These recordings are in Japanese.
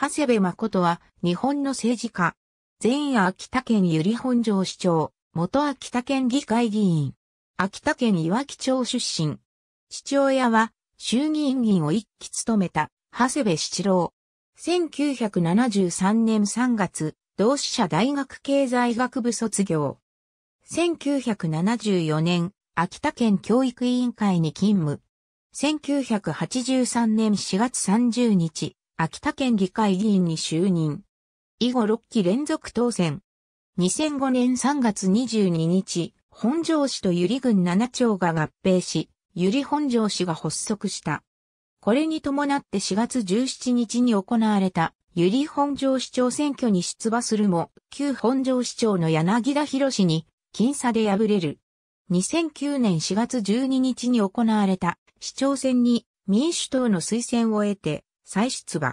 長谷部誠は、日本の政治家。前秋田県由利本城市長、元秋田県議会議員。秋田県岩木町出身。父親は、衆議院議員を一期務めた、長谷部七郎。1973年3月、同志社大学経済学部卒業。1974年、秋田県教育委員会に勤務。1983年4月30日、秋田県議会議員に就任。以後6期連続当選。2005年3月22日、本庄市と百合郡7町が合併し、百合本庄市が発足した。これに伴って4月17日に行われた、百合本庄市長選挙に出馬するも、旧本庄市長の柳田博士に、僅差で敗れる。2009年4月12日に行われた市長選に民主党の推薦を得て再出馬。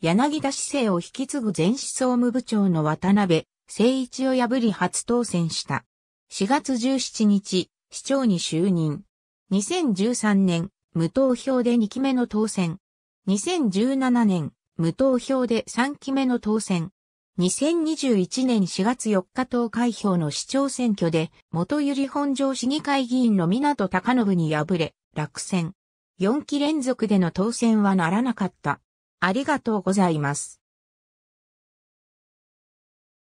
柳田市政を引き継ぐ前市総務部長の渡辺、誠一を破り初当選した。4月17日、市長に就任。2013年、無投票で2期目の当選。2017年、無投票で3期目の当選。2021年4月4日投開票の市長選挙で、元百合本城市議会議員の港隆信に敗れ、落選。4期連続での当選はならなかった。ありがとうございます。